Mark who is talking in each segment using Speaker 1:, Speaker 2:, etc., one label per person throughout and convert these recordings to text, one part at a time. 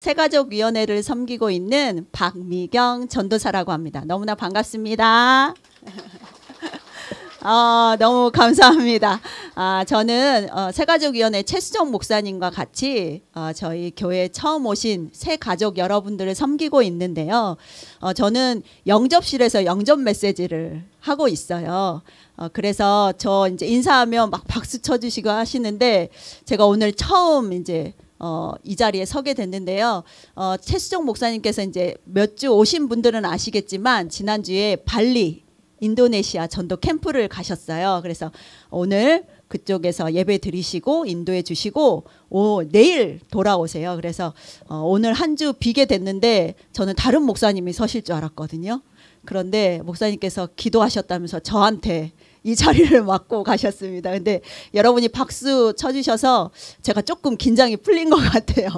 Speaker 1: 세가족위원회를 섬기고 있는 박미경 전도사라고 합니다. 너무나 반갑습니다. 어, 너무 감사합니다. 아, 저는 어, 새가족위원회 최수정 목사님과 같이 어, 저희 교회 처음 오신 세가족 여러분들을 섬기고 있는데요. 어, 저는 영접실에서 영접 메시지를 하고 있어요. 어, 그래서 저 이제 인사하면 막 박수 쳐주시고 하시는데 제가 오늘 처음 이제 어, 이 자리에 서게 됐는데요. 어, 최수정 목사님께서 이제 몇 주 오신 분들은 아시겠지만 지난주에 발리 인도네시아 전도 캠프를 가셨어요. 그래서 오늘 그쪽에서 예배 드리시고 인도해 주시고 오, 내일 돌아오세요. 그래서 어, 오늘 한 주 비게 됐는데 저는 다른 목사님이 서실 줄 알았거든요. 그런데 목사님께서 기도하셨다면서 저한테 이 자리를 맡고 가셨습니다. 근데 여러분이 박수 쳐주셔서 제가 조금 긴장이 풀린 것 같아요.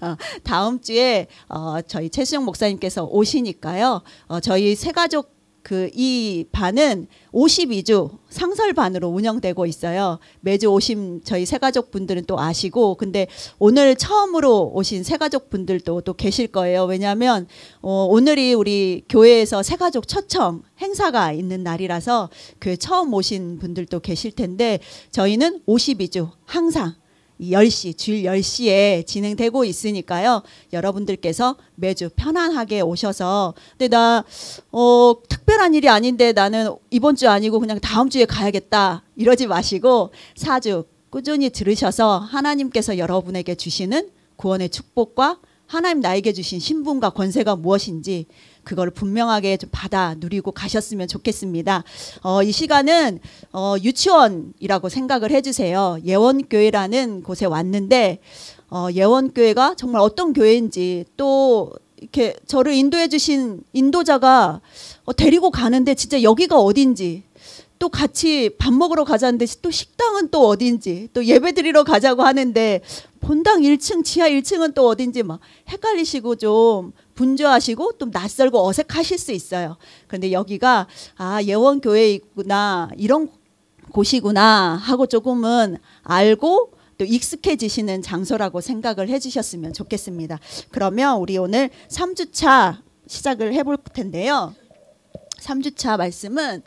Speaker 1: 어, 다음 주에 어, 저희 최수영 목사님께서 오시니까요. 어, 저희 세 가족 그이 반은 52주 상설반으로 운영되고 있어요. 매주 오신 저희 새가족 분들은 또 아시고, 근데 오늘 처음으로 오신 새가족 분들도 또 계실 거예요. 왜냐하면 어, 오늘이 우리 교회에서 새가족 초청 행사가 있는 날이라서 교회 처음 오신 분들도 계실 텐데 저희는 52주 항상 10시, 주일 10시에 진행되고 있으니까요. 여러분들께서 매주 편안하게 오셔서 근데 나 어, 특별한 일이 아닌데 나는 이번 주 아니고 그냥 다음 주에 가야겠다. 이러지 마시고 사주 꾸준히 들으셔서 하나님께서 여러분에게 주시는 구원의 축복과 하나님 나에게 주신 신분과 권세가 무엇인지 그걸 분명하게 좀 받아 누리고 가셨으면 좋겠습니다. 어, 이 시간은 어, 유치원이라고 생각을 해주세요. 예원교회라는 곳에 왔는데 어, 예원교회가 정말 어떤 교회인지 또 이렇게 저를 인도해 주신 인도자가 어, 데리고 가는데 진짜 여기가 어딘지 또 같이 밥 먹으러 가자는데 또 식당은 또 어딘지 또 예배 드리러 가자고 하는데 본당 1층 지하 1층은 또 어딘지 막 헷갈리시고 좀 분주하시고 좀 낯설고 어색하실 수 있어요. 그런데 여기가 아 예원 교회이구나 이런 곳이구나 하고 조금은 알고 또 익숙해지시는 장소라고 생각을 해주셨으면 좋겠습니다. 그러면 우리 오늘 3주차 시작을 해볼 텐데요. 3주차 말씀은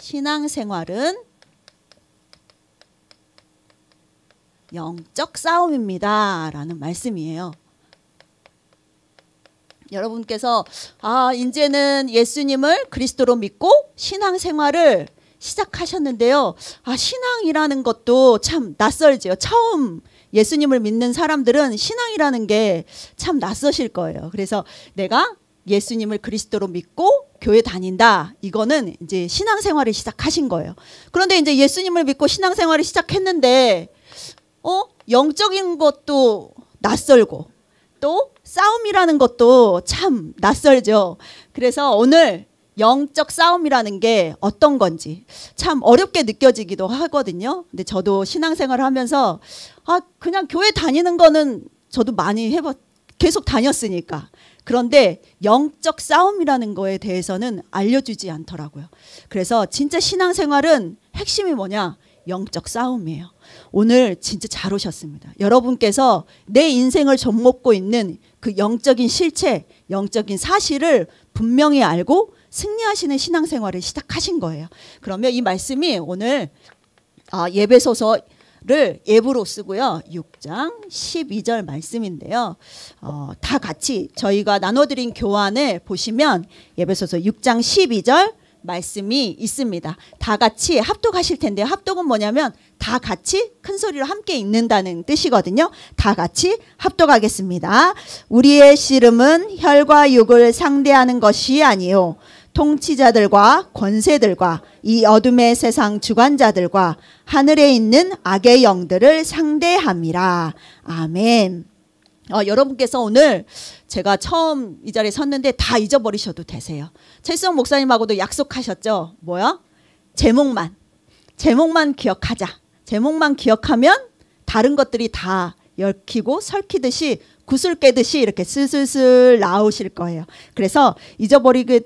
Speaker 1: 신앙생활은 영적 싸움입니다. 라는 말씀이에요. 여러분께서 아, 이제는 예수님을 그리스도로 믿고 신앙 생활을 시작하셨는데요. 아, 신앙이라는 것도 참 낯설지요. 처음 예수님을 믿는 사람들은 신앙이라는 게 참 낯서실 거예요. 그래서 내가 예수님을 그리스도로 믿고 교회 다닌다. 이거는 이제 신앙생활을 시작하신 거예요. 그런데 이제 예수님을 믿고 신앙생활을 시작했는데 어 영적인 것도 낯설고 또 싸움이라는 것도 참 낯설죠. 그래서 오늘 영적 싸움이라는 게 어떤 건지 참 어렵게 느껴지기도 하거든요. 근데 저도 신앙생활 하면서 아 그냥 교회 다니는 거는 저도 많이 해봤 계속 다녔으니까. 그런데 영적 싸움이라는 거에 대해서는 알려주지 않더라고요. 그래서 진짜 신앙생활은 핵심이 뭐냐? 영적 싸움이에요. 오늘 진짜 잘 오셨습니다. 여러분께서 내 인생을 접목고 있는 그 영적인 실체, 영적인 사실을 분명히 알고 승리하시는 신앙생활을 시작하신 거예요. 그러면 이 말씀이 오늘 아, 예배소서 를 예부로 쓰고요. 6장 12절 말씀인데요. 어, 다 같이 저희가 나눠드린 교환을 보시면 예배소서 6장 12절 말씀이 있습니다. 다 같이 합독하실 텐데요. 합독은 뭐냐면 다 같이 큰 소리로 함께 읽는다는 뜻이거든요. 다 같이 합독하겠습니다. 우리의 씨름은 혈과 육을 상대하는 것이 아니요. 통치자들과 권세들과 이 어둠의 세상 주관자들과 하늘에 있는 악의 영들을 상대함이라. 아멘. 어, 여러분께서 오늘 제가 처음 이 자리에 섰는데 다 잊어버리셔도 되세요. 최수 목사님하고도 약속하셨죠. 뭐야? 제목만. 제목만 기억하자. 제목만 기억하면 다른 것들이 다 얽히고 설키듯이 구슬 깨듯이 이렇게 슬슬슬 나오실 거예요. 그래서 잊어버리게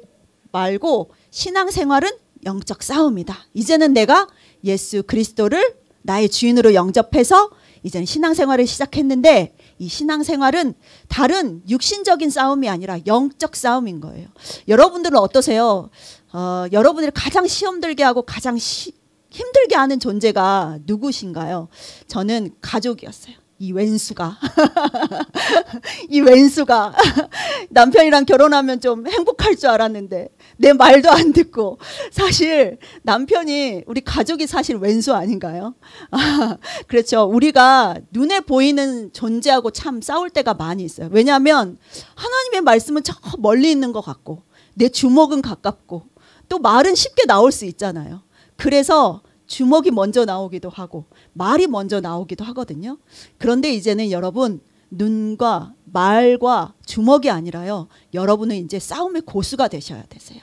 Speaker 1: 말고 신앙생활은 영적 싸움이다. 이제는 내가 예수 그리스도를 나의 주인으로 영접해서 이제는 신앙생활을 시작했는데 이 신앙생활은 다른 육신적인 싸움이 아니라 영적 싸움인 거예요. 여러분들은 어떠세요? 어, 여러분을 가장 시험들게 하고 가장 시, 힘들게 하는 존재가 누구신가요? 저는 가족이었어요. 이 왼수가 이 왼수가 남편이랑 결혼하면 좀 행복할 줄 알았는데 내 말도 안 듣고 사실 남편이 우리 가족이 사실 왼수 아닌가요? 아, 그렇죠. 우리가 눈에 보이는 존재하고 참 싸울 때가 많이 있어요. 왜냐하면 하나님의 말씀은 저 멀리 있는 것 같고 내 주먹은 가깝고 또 말은 쉽게 나올 수 있잖아요. 그래서 주먹이 먼저 나오기도 하고 말이 먼저 나오기도 하거든요. 그런데 이제는 여러분 눈과 말과 주먹이 아니라요. 여러분은 이제 싸움의 고수가 되셔야 되세요.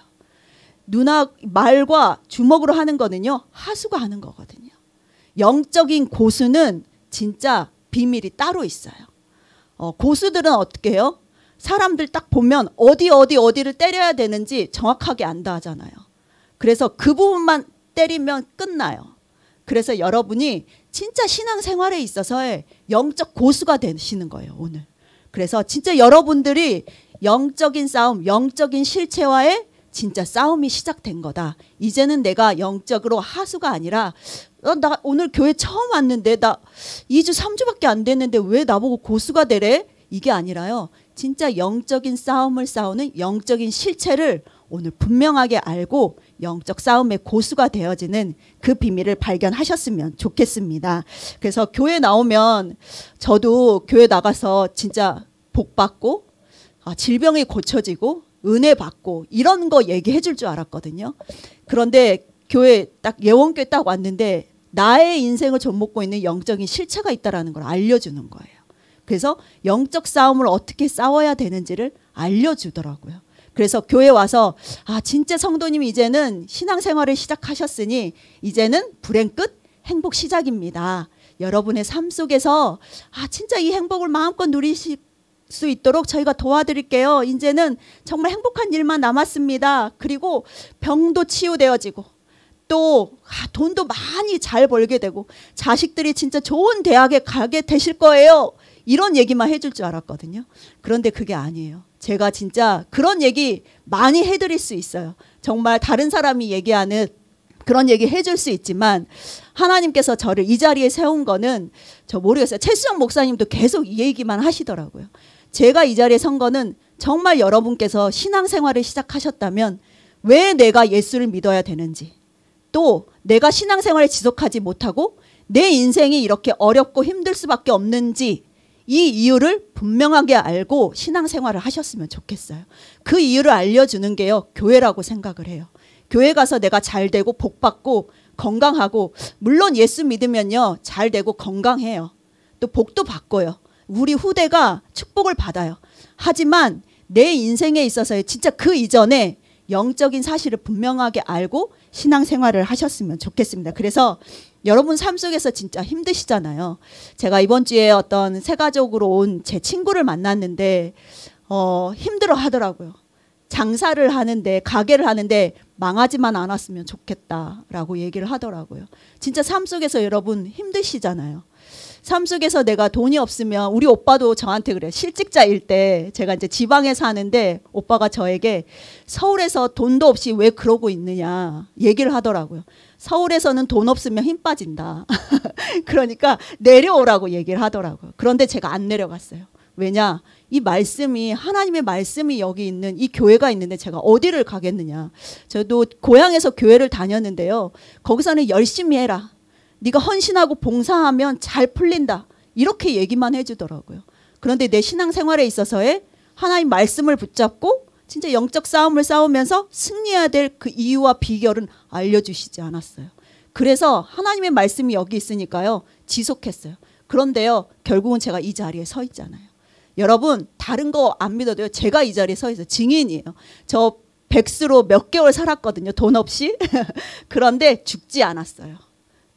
Speaker 1: 누나 말과 주먹으로 하는 거는요 하수가 하는 거거든요. 영적인 고수는 진짜 비밀이 따로 있어요. 어, 고수들은 어떻게 해요? 사람들 딱 보면 어디 어디 어디를 때려야 되는지 정확하게 안다 하잖아요. 그래서 그 부분만 때리면 끝나요. 그래서 여러분이 진짜 신앙생활에 있어서의 영적 고수가 되시는 거예요 오늘. 그래서 진짜 여러분들이 영적인 싸움, 영적인 실체와의 진짜 싸움이 시작된 거다. 이제는 내가 영적으로 하수가 아니라 어, 나 오늘 교회 처음 왔는데 나 2주 3주밖에 안 됐는데 왜 나보고 고수가 되래? 이게 아니라요. 진짜 영적인 싸움을 싸우는 영적인 실체를 오늘 분명하게 알고 영적 싸움의 고수가 되어지는 그 비밀을 발견하셨으면 좋겠습니다. 그래서 교회 나오면 저도 교회 나가서 진짜 복 받고 아, 질병이 고쳐지고 은혜 받고 이런 거 얘기해 줄 줄 알았거든요. 그런데 교회 딱 예원교회 딱 왔는데 나의 인생을 접목고 있는 영적인 실체가 있다라는 걸 알려주는 거예요. 그래서 영적 싸움을 어떻게 싸워야 되는지를 알려주더라고요. 그래서 교회 와서 아 진짜 성도님 이제는 신앙생활을 시작하셨으니 이제는 불행 끝 행복 시작입니다. 여러분의 삶 속에서 아 진짜 이 행복을 마음껏 누리시 수 있도록 저희가 도와드릴게요. 이제는 정말 행복한 일만 남았습니다. 그리고 병도 치유되어지고 또 아, 돈도 많이 잘 벌게 되고 자식들이 진짜 좋은 대학에 가게 되실 거예요. 이런 얘기만 해줄 줄 알았거든요. 그런데 그게 아니에요. 제가 진짜 그런 얘기 많이 해드릴 수 있어요. 정말 다른 사람이 얘기하는 그런 얘기 해줄 수 있지만 하나님께서 저를 이 자리에 세운 거는 저 모르겠어요. 최수영 목사님도 계속 이 얘기만 하시더라고요. 제가 이 자리에 선 거는 정말 여러분께서 신앙생활을 시작하셨다면 왜 내가 예수를 믿어야 되는지 또 내가 신앙생활을 지속하지 못하고 내 인생이 이렇게 어렵고 힘들 수밖에 없는지 이 이유를 분명하게 알고 신앙생활을 하셨으면 좋겠어요. 그 이유를 알려주는 게요 교회라고 생각을 해요. 교회 가서 내가 잘 되고 복 받고 건강하고 물론 예수 믿으면요 잘 되고 건강해요. 또 복도 받고요. 우리 후대가 축복을 받아요. 하지만 내 인생에 있어서의 진짜 그 이전에 영적인 사실을 분명하게 알고 신앙생활을 하셨으면 좋겠습니다. 그래서 여러분 삶 속에서 진짜 힘드시잖아요. 제가 이번 주에 어떤 새가족으로 온 제 친구를 만났는데 어, 힘들어 하더라고요. 장사를 하는데 가게를 하는데 망하지만 않았으면 좋겠다라고 얘기를 하더라고요. 진짜 삶 속에서 여러분 힘드시잖아요. 삶 속에서 내가 돈이 없으면 우리 오빠도 저한테 그래 요 실직자일 때 제가 이제 지방에 사는데 오빠가 저에게 서울에서 돈도 없이 왜 그러고 있느냐 얘기를 하더라고요. 서울에서는 돈 없으면 힘 빠진다. 그러니까 내려오라고 얘기를 하더라고요. 그런데 제가 안 내려갔어요. 왜냐? 이 말씀이 하나님의 말씀이 여기 있는 이 교회가 있는데 제가 어디를 가겠느냐. 저도 고향에서 교회를 다녔는데요. 거기서는 열심히 해라. 네가 헌신하고 봉사하면 잘 풀린다. 이렇게 얘기만 해주더라고요. 그런데 내 신앙생활에 있어서의 하나님 말씀을 붙잡고 진짜 영적 싸움을 싸우면서 승리해야 될 그 이유와 비결은 알려주시지 않았어요. 그래서 하나님의 말씀이 여기 있으니까요. 지속했어요. 그런데요. 결국은 제가 이 자리에 서 있잖아요. 여러분 다른 거 안 믿어도요. 제가 이 자리에 서 있어요. 증인이에요. 저 백수로 몇 개월 살았거든요. 돈 없이. 그런데 죽지 않았어요.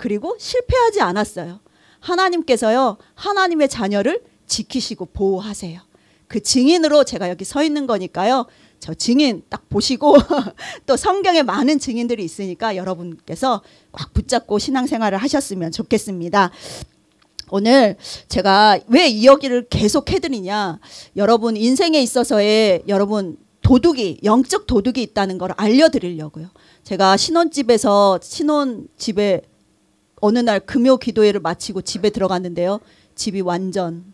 Speaker 1: 그리고 실패하지 않았어요. 하나님께서요, 하나님의 자녀를 지키시고 보호하세요. 그 증인으로 제가 여기 서 있는 거니까요. 저 증인 딱 보시고 또 성경에 많은 증인들이 있으니까 여러분께서 꽉 붙잡고 신앙생활을 하셨으면 좋겠습니다. 오늘 제가 왜 이야기를 계속 해드리냐. 여러분 인생에 있어서의 여러분 도둑이, 영적 도둑이 있다는 걸 알려드리려고요. 제가 신혼집에서 신혼집에 어느 날 금요 기도회를 마치고 집에 들어갔는데요. 집이 완전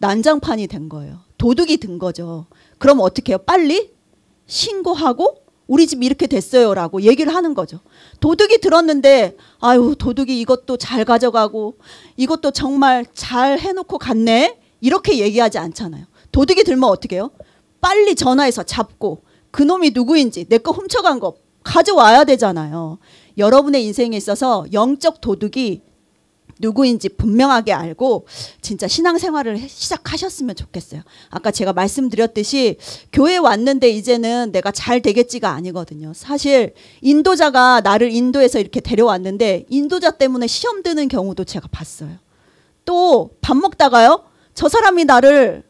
Speaker 1: 난장판이 된 거예요. 도둑이 든 거죠. 그럼 어떻게 해요? 빨리 신고하고 우리 집 이렇게 됐어요라고 얘기를 하는 거죠. 도둑이 들었는데 아유 도둑이 이것도 잘 가져가고 이것도 정말 잘 해놓고 갔네 이렇게 얘기하지 않잖아요. 도둑이 들면 어떻게 해요? 빨리 전화해서 잡고 그놈이 누구인지 내 거 훔쳐간 거 가져와야 되잖아요. 여러분의 인생에 있어서 영적 도둑이 누구인지 분명하게 알고 진짜 신앙생활을 시작하셨으면 좋겠어요. 아까 제가 말씀드렸듯이 교회 왔는데 이제는 내가 잘 되겠지가 아니거든요. 사실 인도자가 나를 인도에서 이렇게 데려왔는데 인도자 때문에 시험 드는 경우도 제가 봤어요. 또 밥 먹다가요. 저 사람이 나를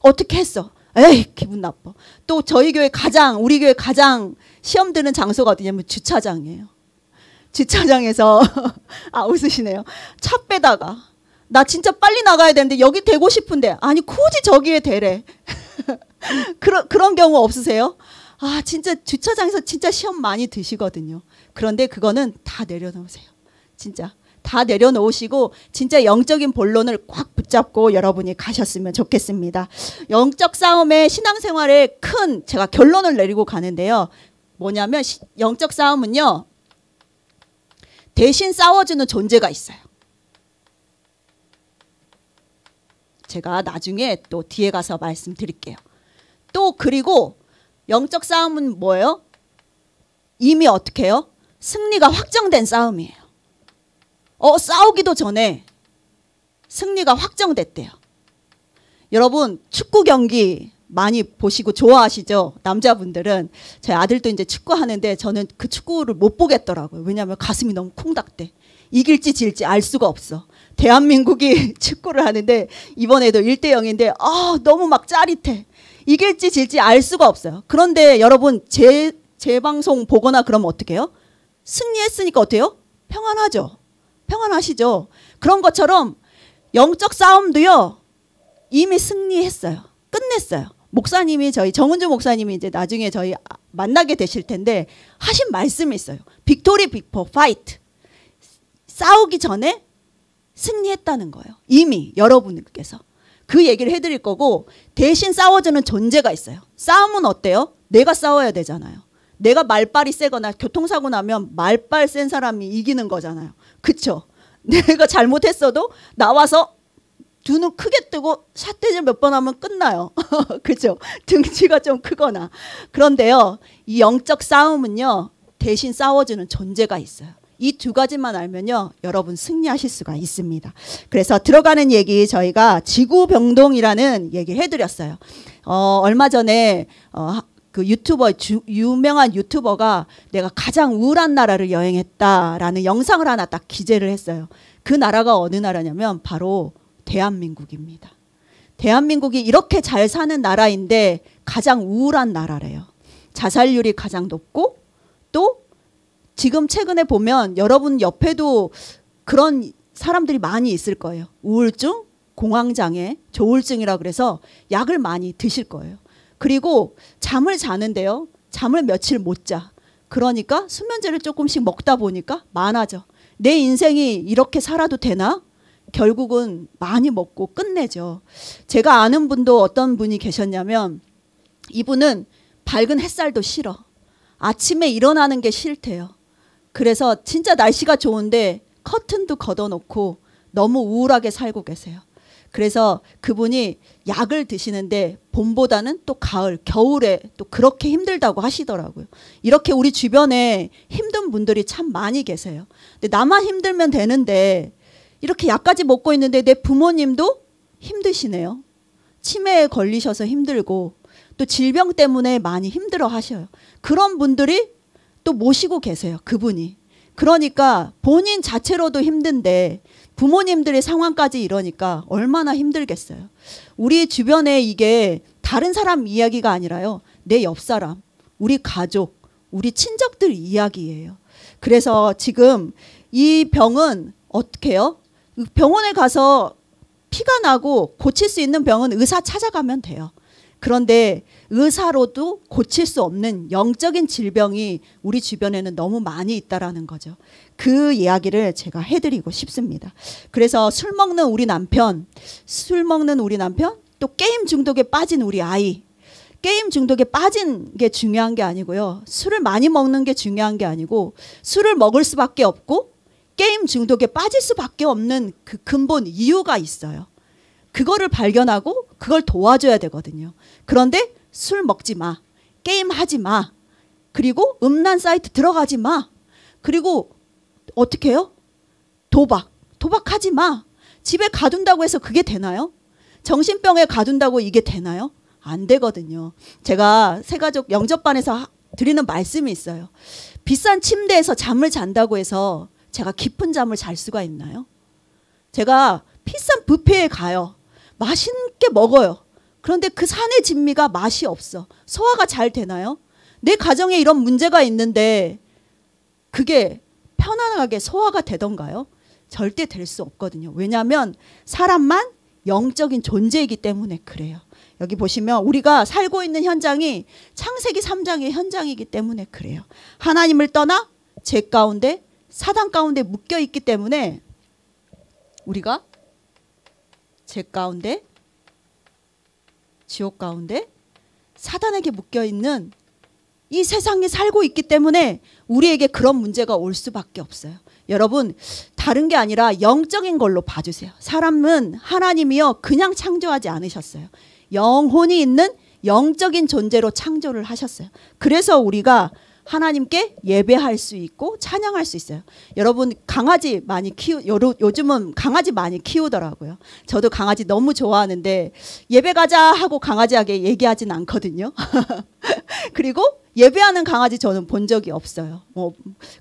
Speaker 1: 어떻게 했어? 에이 기분 나빠. 또 저희 교회 가장 우리 교회 가장 시험 드는 장소가 어디냐면 주차장이에요. 주차장에서 아 웃으시네요. 차 빼다가 나 진짜 빨리 나가야 되는데 여기 대고 싶은데 아니 굳이 저기에 대래. 그런 그런 경우 없으세요? 아 진짜 주차장에서 진짜 시험 많이 드시거든요. 그런데 그거는 다 내려놓으세요. 진짜 다 내려놓으시고 진짜 영적인 본론을 꽉 붙잡고 여러분이 가셨으면 좋겠습니다. 영적 싸움의 신앙생활의 큰 제가 결론을 내리고 가는데요. 뭐냐면 영적 싸움은요. 대신 싸워주는 존재가 있어요. 제가 나중에 또 뒤에 가서 말씀드릴게요. 또 그리고 영적 싸움은 뭐예요? 이미 어떻게 해요? 승리가 확정된 싸움이에요. 어, 싸우기도 전에 승리가 확정됐대요. 여러분, 축구 경기 많이 보시고 좋아하시죠 남자분들은 저희 아들도 이제 축구하는데 저는 그 축구를 못 보겠더라고요 왜냐하면 가슴이 너무 콩닥대 이길지 질지 알 수가 없어 대한민국이 축구를 하는데 이번에도 1대 0인데 아 너무 막 짜릿해 이길지 질지 알 수가 없어요 그런데 여러분 제 재방송 보거나 그러면 어떻게 해요 승리했으니까 어때요 평안하죠 평안하시죠 그런 것처럼 영적 싸움도요 이미 승리했어요 끝냈어요 목사님이 저희 정은주 목사님이 이제 나중에 저희 만나게 되실 텐데 하신 말씀이 있어요. 빅토리 빅포 파이트. 싸우기 전에 승리했다는 거예요. 이미 여러분께서그 얘기를 해드릴 거고 대신 싸워주는 존재가 있어요. 싸움은 어때요? 내가 싸워야 되잖아요. 내가 말빨이 세거나 교통사고 나면 말빨 센 사람이 이기는 거잖아요. 그쵸? 내가 잘못했어도 나와서 두눈 크게 뜨고 삿대질 몇번 하면 끝나요. 그죠? 등치가 좀 크거나. 그런데요, 이 영적 싸움은요, 대신 싸워주는 존재가 있어요. 이 두 가지만 알면요, 여러분 승리하실 수가 있습니다. 그래서 들어가는 얘기 저희가 지구병동이라는 얘기 해드렸어요. 어, 얼마 전에 어, 그 유튜버 주, 유명한 유튜버가 내가 가장 우울한 나라를 여행했다라는 영상을 하나 딱 기재를 했어요. 그 나라가 어느 나라냐면 바로 대한민국입니다. 대한민국이 이렇게 잘 사는 나라인데 가장 우울한 나라래요. 자살률이 가장 높고 또 지금 최근에 보면 여러분 옆에도 그런 사람들이 많이 있을 거예요. 우울증, 공황장애, 조울증이라 그래서 약을 많이 드실 거예요. 그리고 잠을 자는데요. 잠을 며칠 못 자. 그러니까 수면제를 조금씩 먹다 보니까 많아져. 내 인생이 이렇게 살아도 되나? 결국은 많이 먹고 끝내죠. 제가 아는 분도 어떤 분이 계셨냐면 이분은 밝은 햇살도 싫어. 아침에 일어나는 게 싫대요. 그래서 진짜 날씨가 좋은데 커튼도 걷어놓고 너무 우울하게 살고 계세요. 그래서 그분이 약을 드시는데 봄보다는 또 가을, 겨울에 또 그렇게 힘들다고 하시더라고요. 이렇게 우리 주변에 힘든 분들이 참 많이 계세요. 근데 나만 힘들면 되는데 이렇게 약까지 먹고 있는데 내 부모님도 힘드시네요. 치매에 걸리셔서 힘들고 또 질병 때문에 많이 힘들어 하셔요. 그런 분들이 또 모시고 계세요. 그분이. 그러니까 본인 자체로도 힘든데 부모님들의 상황까지 이러니까 얼마나 힘들겠어요. 우리 주변에 이게 다른 사람 이야기가 아니라요. 내 옆 사람, 우리 가족, 우리 친척들 이야기예요. 그래서 지금 이 병은 어떻게 해요? 병원에 가서 피가 나고 고칠 수 있는 병은 의사 찾아가면 돼요. 그런데 의사로도 고칠 수 없는 영적인 질병이 우리 주변에는 너무 많이 있다라는 거죠. 그 이야기를 제가 해드리고 싶습니다. 그래서 술 먹는 우리 남편, 술 먹는 우리 남편, 또 게임 중독에 빠진 우리 아이, 게임 중독에 빠진 게 중요한 게 아니고요. 술을 많이 먹는 게 중요한 게 아니고 술을 먹을 수밖에 없고 게임 중독에 빠질 수밖에 없는 그 근본 이유가 있어요. 그거를 발견하고 그걸 도와줘야 되거든요. 그런데 술 먹지 마. 게임 하지 마. 그리고 음란 사이트 들어가지 마. 그리고 어떻게 해요? 도박. 도박하지 마. 집에 가둔다고 해서 그게 되나요? 정신병에 가둔다고 이게 되나요? 안 되거든요. 제가 새가족 영접반에서 드리는 말씀이 있어요. 비싼 침대에서 잠을 잔다고 해서 제가 깊은 잠을 잘 수가 있나요? 제가 비싼 뷔페에 가요. 맛있게 먹어요. 그런데 그 산의 진미가 맛이 없어. 소화가 잘 되나요? 내 가정에 이런 문제가 있는데 그게 편안하게 소화가 되던가요? 절대 될 수 없거든요. 왜냐하면 사람만 영적인 존재이기 때문에 그래요. 여기 보시면 우리가 살고 있는 현장이 창세기 3장의 현장이기 때문에 그래요. 하나님을 떠나 죄 가운데 사단 가운데 묶여 있기 때문에 우리가 죄 가운데 지옥 가운데 사단에게 묶여 있는 이 세상에 살고 있기 때문에 우리에게 그런 문제가 올 수밖에 없어요. 여러분 다른 게 아니라 영적인 걸로 봐주세요. 사람은 하나님이요 그냥 창조하지 않으셨어요. 영혼이 있는 영적인 존재로 창조를 하셨어요. 그래서 우리가 하나님께 예배할 수 있고 찬양할 수 있어요. 여러분 강아지 많이 키우 여러, 요즘은 강아지 많이 키우더라고요. 저도 강아지 너무 좋아하는데 예배 가자 하고 강아지에게 얘기하진 않거든요. 그리고 예배하는 강아지 저는 본 적이 없어요. 뭐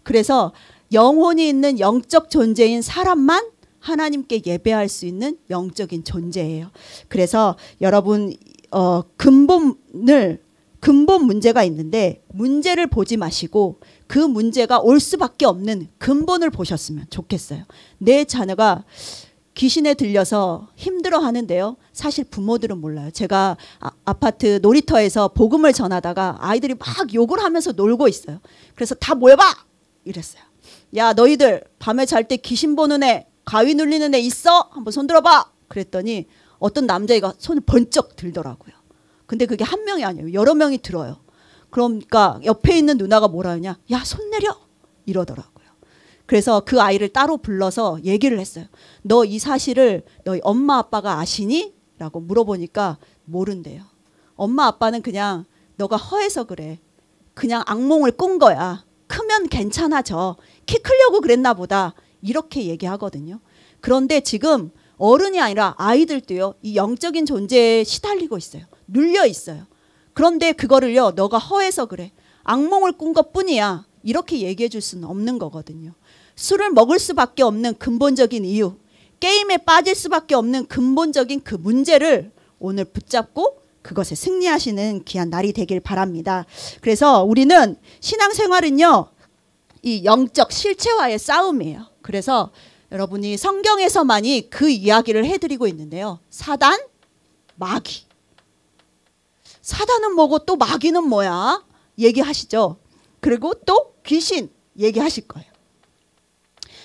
Speaker 1: 그래서 영혼이 있는 영적 존재인 사람만 하나님께 예배할 수 있는 영적인 존재예요. 그래서 여러분 어, 근본을 근본 문제가 있는데 문제를 보지 마시고 그 문제가 올 수밖에 없는 근본을 보셨으면 좋겠어요. 내 자녀가 귀신에 들려서 힘들어 하는데요. 사실 부모들은 몰라요. 제가 아, 파트 놀이터에서 복음을 전하다가 아이들이 막 욕을 하면서 놀고 있어요. 그래서 다 모여봐! 이랬어요. 야, 너희들 밤에 잘 때 귀신 보는 애, 가위 눌리는 애 있어? 한번 손 들어봐! 그랬더니 어떤 남자애가 손을 번쩍 들더라고요. 근데 그게 한 명이 아니에요. 여러 명이 들어요. 그러니까 옆에 있는 누나가 뭐라 하냐? 야, 손 내려! 이러더라고요. 그래서 그 아이를 따로 불러서 얘기를 했어요. 너 이 사실을 너희 엄마 아빠가 아시니? 라고 물어보니까 모른대요. 엄마 아빠는 그냥 너가 허해서 그래. 그냥 악몽을 꾼 거야. 크면 괜찮아져. 키 크려고 그랬나 보다. 이렇게 얘기하거든요. 그런데 지금 어른이 아니라 아이들도요. 이 영적인 존재에 시달리고 있어요. 눌려 있어요. 그런데 그거를요. 너가 허해서 그래. 악몽을 꾼 것뿐이야. 이렇게 얘기해 줄 수는 없는 거거든요. 술을 먹을 수밖에 없는 근본적인 이유, 게임에 빠질 수밖에 없는 근본적인 그 문제를 오늘 붙잡고 그것에 승리하시는 귀한 날이 되길 바랍니다. 그래서 우리는 신앙생활은요, 이 영적 실체와의 싸움이에요. 그래서 여러분이 성경에서만이 그 이야기를 해드리고 있는데요. 사단, 마귀. 사단은 뭐고 또 마귀는 뭐야? 얘기하시죠. 그리고 또 귀신 얘기하실 거예요.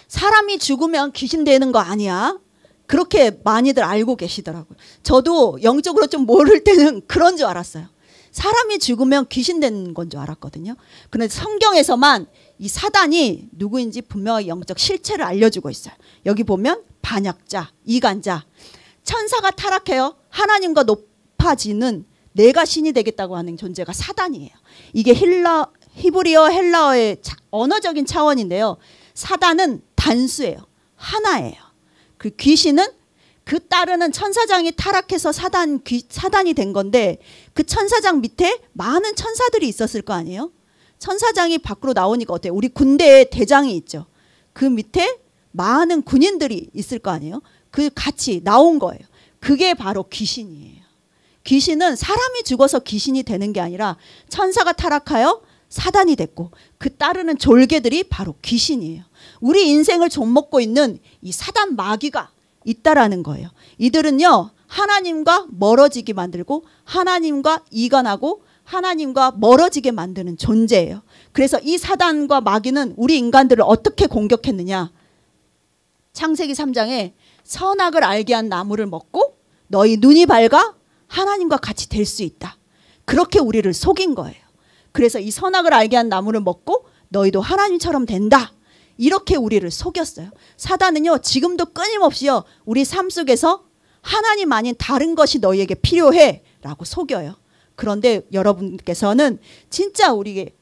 Speaker 1: 사람이 죽으면 귀신 되는 거 아니야? 그렇게 많이들 알고 계시더라고요. 저도 영적으로 좀 모를 때는 그런 줄 알았어요. 사람이 죽으면 귀신 된건 줄 알았거든요. 근데 성경에서만 이 사단이 누구인지 분명히 영적 실체를 알려주고 있어요. 여기 보면 반역자, 이간자, 천사가 타락해요. 하나님과 높아지는 내가 신이 되겠다고 하는 존재가 사단이에요. 이게 힐라 히브리어 헬라어의 차, 언어적인 차원인데요. 사단은 단수예요. 하나예요. 그 귀신은 그 따르는 천사장이 타락해서 사단 귀, 사단이 된 건데 그 천사장 밑에 많은 천사들이 있었을 거 아니에요? 천사장이 밖으로 나오니까 어때요? 우리 군대에 대장이 있죠. 그 밑에 많은 군인들이 있을 거 아니에요? 그 같이 나온 거예요. 그게 바로 귀신이에요. 귀신은 사람이 죽어서 귀신이 되는 게 아니라 천사가 타락하여 사단이 됐고 그 따르는 졸개들이 바로 귀신이에요. 우리 인생을 좀먹고 있는 이 사단 마귀가 있다라는 거예요. 이들은요, 하나님과 멀어지게 만들고 하나님과 이간하고 하나님과 멀어지게 만드는 존재예요. 그래서 이 사단과 마귀는 우리 인간들을 어떻게 공격했느냐? 창세기 3장에 선악을 알게 한 나무를 먹고 너희 눈이 밝아 하나님과 같이 될 수 있다. 그렇게 우리를 속인 거예요. 그래서 이 선악을 알게 한 나무를 먹고 너희도 하나님처럼 된다. 이렇게 우리를 속였어요. 사단은요, 지금도 끊임없이요, 우리 삶 속에서 하나님 아닌 다른 것이 너희에게 필요해. 라고 속여요. 그런데 여러분께서는 진짜 우리에게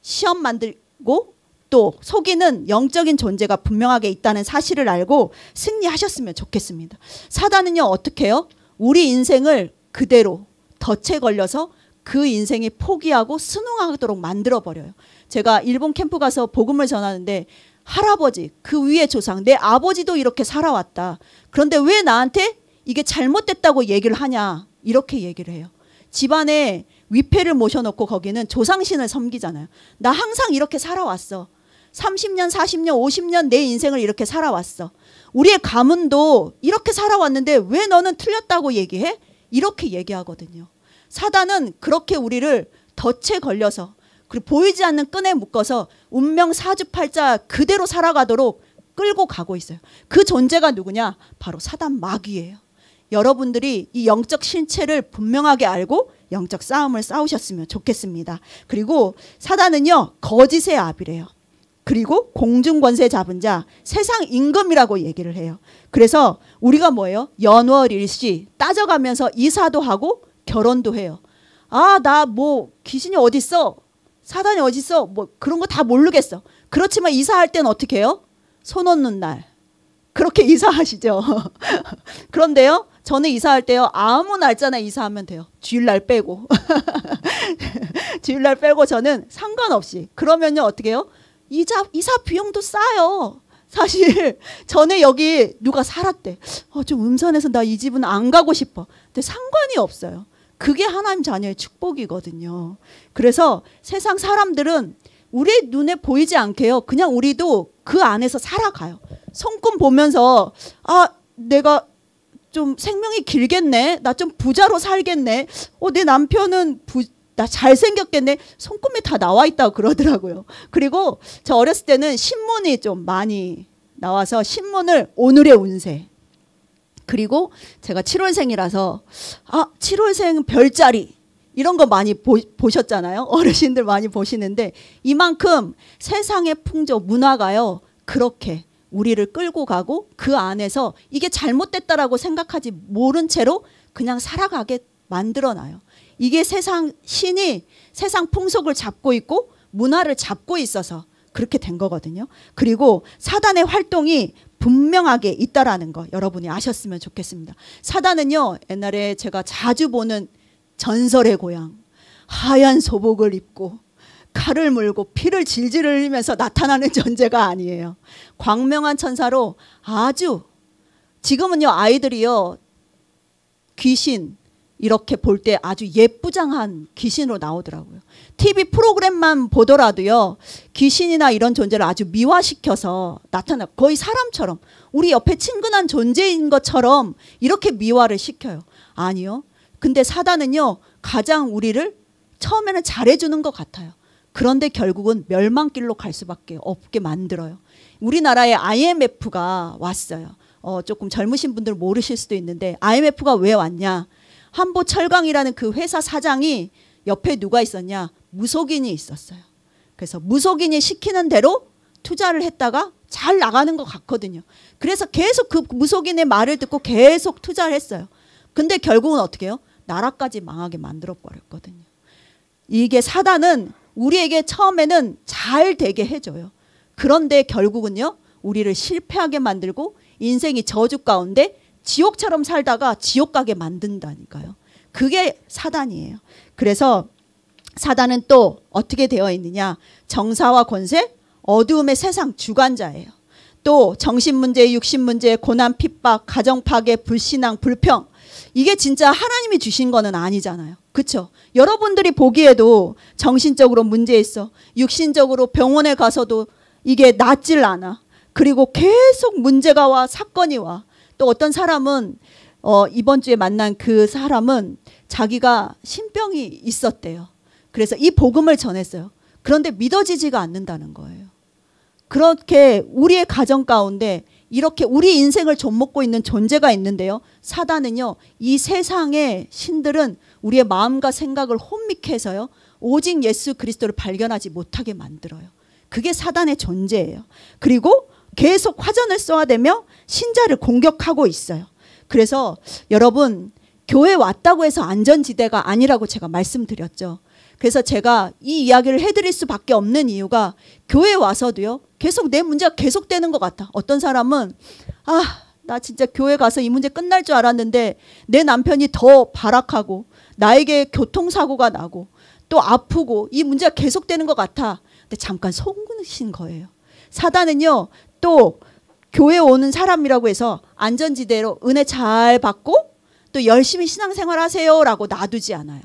Speaker 1: 시험 만들고 또 속이는 영적인 존재가 분명하게 있다는 사실을 알고 승리하셨으면 좋겠습니다. 사단은요, 어떻게 해요? 우리 인생을 그대로 덫에 걸려서 그 인생이 포기하고 순응하도록 만들어버려요. 제가 일본 캠프 가서 복음을 전하는데 할아버지, 그 위의 조상, 내 아버지도 이렇게 살아왔다. 그런데 왜 나한테 이게 잘못됐다고 얘기를 하냐? 이렇게 얘기를 해요. 집안에 위패를 모셔놓고 거기는 조상신을 섬기잖아요. 나 항상 이렇게 살아왔어. 30년, 40년, 50년 내 인생을 이렇게 살아왔어. 우리의 가문도 이렇게 살아왔는데 왜 너는 틀렸다고 얘기해? 이렇게 얘기하거든요. 사단은 그렇게 우리를 덫에 걸려서 그리고 보이지 않는 끈에 묶어서 운명 사주팔자 그대로 살아가도록 끌고 가고 있어요. 그 존재가 누구냐? 바로 사단 마귀예요. 여러분들이 이 영적 신체를 분명하게 알고 영적 싸움을 싸우셨으면 좋겠습니다. 그리고 사단은요, 거짓의 압이래요. 그리고 공중 권세 잡은 자, 세상 임금이라고 얘기를 해요. 그래서 우리가 뭐예요? 연월일시 따져가면서 이사도 하고 결혼도 해요. 아, 나 뭐 귀신이 어딨어? 사단이 어디 있어? 뭐 그런 거 다 모르겠어. 그렇지만 이사할 땐 어떻게 해요? 손 얹는 날. 그렇게 이사하시죠. 그런데요. 저는 이사할 때요. 아무 날짜나 이사하면 돼요. 주일날 빼고. 주일날 빼고 저는 상관없이. 그러면요. 어떻게 해요? 이자, 이사 비용도 싸요. 사실 전에 여기 누가 살았대. 어, 좀 음산해서 나 이 집은 안 가고 싶어. 근데 상관이 없어요. 그게 하나님 자녀의 축복이거든요. 그래서 세상 사람들은 우리 눈에 보이지 않게요. 그냥 우리도 그 안에서 살아가요. 성금 보면서 아 내가 좀 생명이 길겠네. 나 좀 부자로 살겠네. 어내 남편은 부, 나 잘생겼겠네. 손금에 다 나와 있다고 그러더라고요. 그리고 저 어렸을 때는 신문이 좀 많이 나와서 신문을 오늘의 운세 그리고 제가 7월생이라서 아 7월생 별자리 이런 거 많이 보, 보셨잖아요. 어르신들 많이 보시는데 이만큼 세상의 풍조 문화가요 그렇게 우리를 끌고 가고 그 안에서 이게 잘못됐다라고 생각하지 모른 채로 그냥 살아가게 만들어놔요. 이게 세상 신이 세상 풍속을 잡고 있고 문화를 잡고 있어서 그렇게 된 거거든요. 그리고 사단의 활동이 분명하게 있다라는 거 여러분이 아셨으면 좋겠습니다. 사단은요, 옛날에 제가 자주 보는 전설의 고향, 하얀 소복을 입고 칼을 물고 피를 질질 흘리면서 나타나는 존재가 아니에요. 광명한 천사로 아주 지금은요, 아이들이요, 귀신, 이렇게 볼 때 아주 예쁘장한 귀신으로 나오더라고요. TV 프로그램만 보더라도요. 귀신이나 이런 존재를 아주 미화시켜서 나타나 거의 사람처럼 우리 옆에 친근한 존재인 것처럼 이렇게 미화를 시켜요. 아니요. 근데 사단은요. 가장 우리를 처음에는 잘해주는 것 같아요. 그런데 결국은 멸망길로 갈 수밖에 없게 만들어요. 우리나라에 IMF가 왔어요. 어, 조금 젊으신 분들 모르실 수도 있는데 IMF가 왜 왔냐? 한보 철강이라는 그 회사 사장이 옆에 누가 있었냐? 무속인이 있었어요. 그래서 무속인이 시키는 대로 투자를 했다가 잘 나가는 것 같거든요. 그래서 계속 그 무속인의 말을 듣고 계속 투자를 했어요. 근데 결국은 어떻게 해요? 나라까지 망하게 만들어 버렸거든요. 이게 사단은 우리에게 처음에는 잘 되게 해줘요. 그런데 결국은요, 우리를 실패하게 만들고 인생이 저주 가운데 지옥처럼 살다가 지옥 가게 만든다니까요. 그게 사단이에요. 그래서 사단은 또 어떻게 되어 있느냐? 정사와 권세, 어두움의 세상 주관자예요. 또 정신 문제, 육신 문제, 고난, 핍박, 가정 파괴, 불신앙, 불평. 이게 진짜 하나님이 주신 거는 아니잖아요. 그렇죠? 여러분들이 보기에도 정신적으로 문제 있어. 육신적으로 병원에 가서도 이게 낫질 않아. 그리고 계속 문제가 와 사건이 와. 또 어떤 사람은 어, 이번 주에 만난 그 사람은 자기가 신병이 있었대요. 그래서 이 복음을 전했어요. 그런데 믿어지지가 않는다는 거예요. 그렇게 우리의 가정 가운데 이렇게 우리 인생을 좀먹고 있는 존재가 있는데요. 사단은요, 이 세상의 신들은 우리의 마음과 생각을 혼미케 해서요, 오직 예수 그리스도를 발견하지 못하게 만들어요. 그게 사단의 존재예요. 그리고 계속 화전을 쏘아대며 신자를 공격하고 있어요. 그래서 여러분 교회 왔다고 해서 안전지대가 아니라고 제가 말씀드렸죠. 그래서 제가 이 이야기를 해드릴 수밖에 없는 이유가 교회 와서도요 계속 내 문제가 계속되는 것 같아. 어떤 사람은 아 나 진짜 교회 가서 이 문제 끝날 줄 알았는데 내 남편이 더 발악하고 나에게 교통사고가 나고 또 아프고 이 문제가 계속되는 것 같아. 근데 잠깐 속으신 거예요. 사단은요 또 교회 오는 사람이라고 해서 안전지대로 은혜 잘 받고 또 열심히 신앙생활 하세요라고 놔두지 않아요.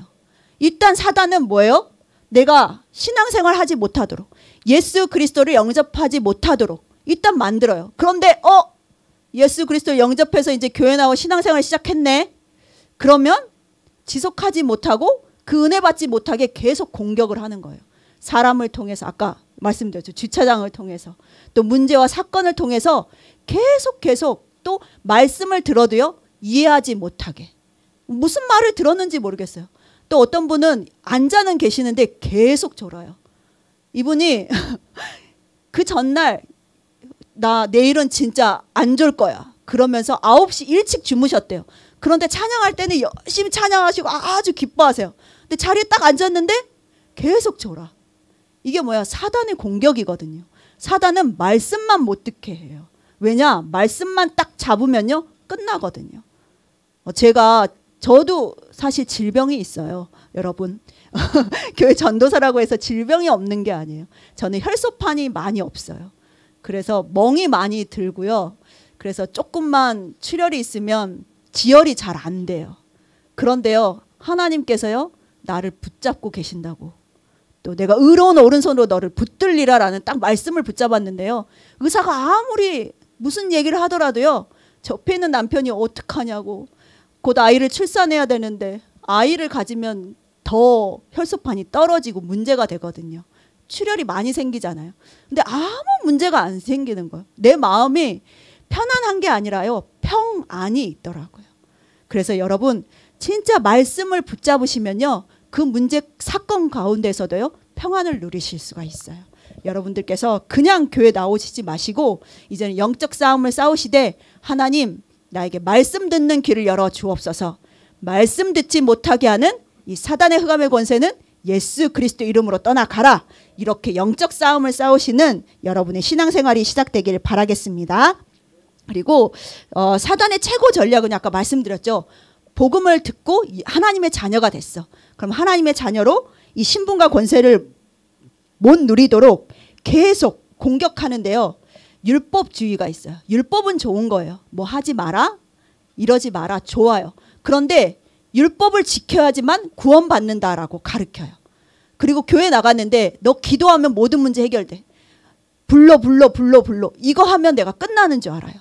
Speaker 1: 일단 사단은 뭐예요? 내가 신앙생활 하지 못하도록 예수 그리스도를 영접하지 못하도록 일단 만들어요. 그런데 어 예수 그리스도 영접해서 이제 교회 나와 신앙생활 시작했네. 그러면 지속하지 못하고 그 은혜 받지 못하게 계속 공격을 하는 거예요. 사람을 통해서 아까 말씀드렸죠. 주차장을 통해서 또 문제와 사건을 통해서 계속 계속 또 말씀을 들어도요 이해하지 못하게 무슨 말을 들었는지 모르겠어요. 또 어떤 분은 앉아는 계시는데 계속 졸아요. 이분이 그 전날 나 내일은 진짜 안 졸 거야. 그러면서 9시 일찍 주무셨대요. 그런데 찬양할 때는 열심히 찬양하시고 아주 기뻐하세요. 근데 자리에 딱 앉았는데 계속 졸아. 이게 뭐야? 사단의 공격이거든요. 사단은 말씀만 못 듣게 해요. 왜냐? 말씀만 딱 잡으면요. 끝나거든요. 어, 제가 저도 사실 질병이 있어요. 여러분. 교회 전도사라고 해서 질병이 없는 게 아니에요. 저는 혈소판이 많이 없어요. 그래서 멍이 많이 들고요. 그래서 조금만 출혈이 있으면 지혈이 잘 안 돼요. 그런데요. 하나님께서요. 나를 붙잡고 계신다고 또 내가 의로운 오른손으로 너를 붙들리라라는 딱 말씀을 붙잡았는데요. 의사가 아무리 무슨 얘기를 하더라도요. 접해 있는 남편이 어떡하냐고 곧 아이를 출산해야 되는데 아이를 가지면 더 혈소판이 떨어지고 문제가 되거든요. 출혈이 많이 생기잖아요. 근데 아무 문제가 안 생기는 거예요. 내 마음이 편안한 게 아니라요. 평안이 있더라고요. 그래서 여러분 진짜 말씀을 붙잡으시면요. 그 문제 사건 가운데서도요 평안을 누리실 수가 있어요. 여러분들께서 그냥 교회 나오시지 마시고 이제는 영적 싸움을 싸우시되 하나님 나에게 말씀 듣는 길을 열어 주옵소서. 말씀 듣지 못하게 하는 이 사단의 흑암의 권세는 예수 그리스도 이름으로 떠나가라. 이렇게 영적 싸움을 싸우시는 여러분의 신앙생활이 시작되기를 바라겠습니다. 그리고 어, 사단의 최고 전략은 아까 말씀드렸죠. 복음을 듣고 하나님의 자녀가 됐어. 그럼 하나님의 자녀로 이 신분과 권세를 못 누리도록 계속 공격하는데요. 율법주의가 있어요. 율법은 좋은 거예요. 뭐 하지 마라, 이러지 마라, 좋아요. 그런데 율법을 지켜야지만 구원받는다라고 가르켜요. 그리고 교회 나갔는데 너 기도하면 모든 문제 해결돼. 불러, 불러, 불러, 불러. 이거 하면 내가 끝나는 줄 알아요.